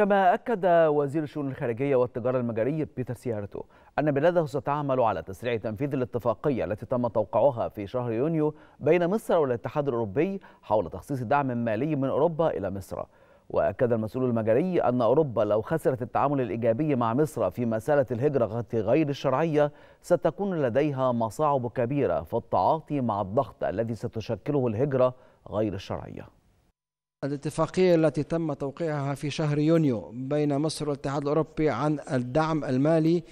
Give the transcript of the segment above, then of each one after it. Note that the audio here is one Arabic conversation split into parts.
كما أكد وزير الشؤون الخارجية والتجارة المجرية بيتر سيارتو أن بلاده ستعمل على تسريع تنفيذ الاتفاقية التي تم توقعها في شهر يونيو بين مصر والاتحاد الأوروبي حول تخصيص دعم مالي من أوروبا إلى مصر وأكد المسؤول المجري أن أوروبا لو خسرت التعامل الإيجابي مع مصر في مسألة الهجرة غير الشرعية ستكون لديها مصاعب كبيرة في التعاطي مع الضغط الذي ستشكله الهجرة غير الشرعية الاتفاقية التي تم توقيعها في شهر يونيو بين مصر والاتحاد الأوروبي عن الدعم المالي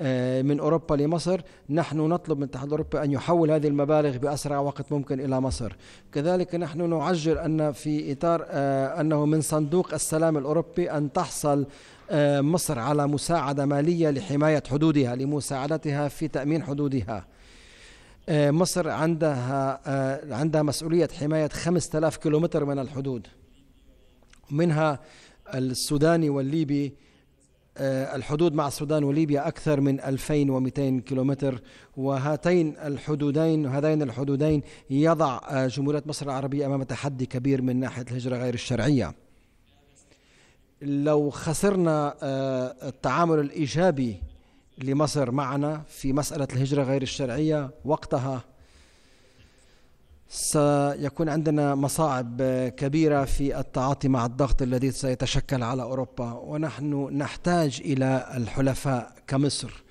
آه، من أوروبا لمصر نحن نطلب من الاتحاد الأوروبي أن يحول هذه المبالغ بأسرع وقت ممكن إلى مصر كذلك نحن نعجل أن في إطار آه، أنه من صندوق السلام الأوروبي أن تحصل آه، مصر على مساعدة مالية لحماية حدودها لمساعدتها في تأمين حدودها آه، مصر عندها آه، عندها مسؤولية حماية 5000 كيلومتر من الحدود منها السوداني والليبي آه، الحدود مع السودان وليبيا أكثر من 2200 كيلومتر وهاتين الحدودين هذين الحدودين يضع جمهورية مصر العربية أمام تحدي كبير من ناحية الهجرة غير الشرعية لو خسرنا التعامل الإيجابي لمصر معنا في مسألة الهجرة غير الشرعية وقتها سيكون عندنا مصاعب كبيرة في التعاطي مع الضغط الذي سيتشكل على أوروبا ونحن نحتاج إلى الحلفاء كمصر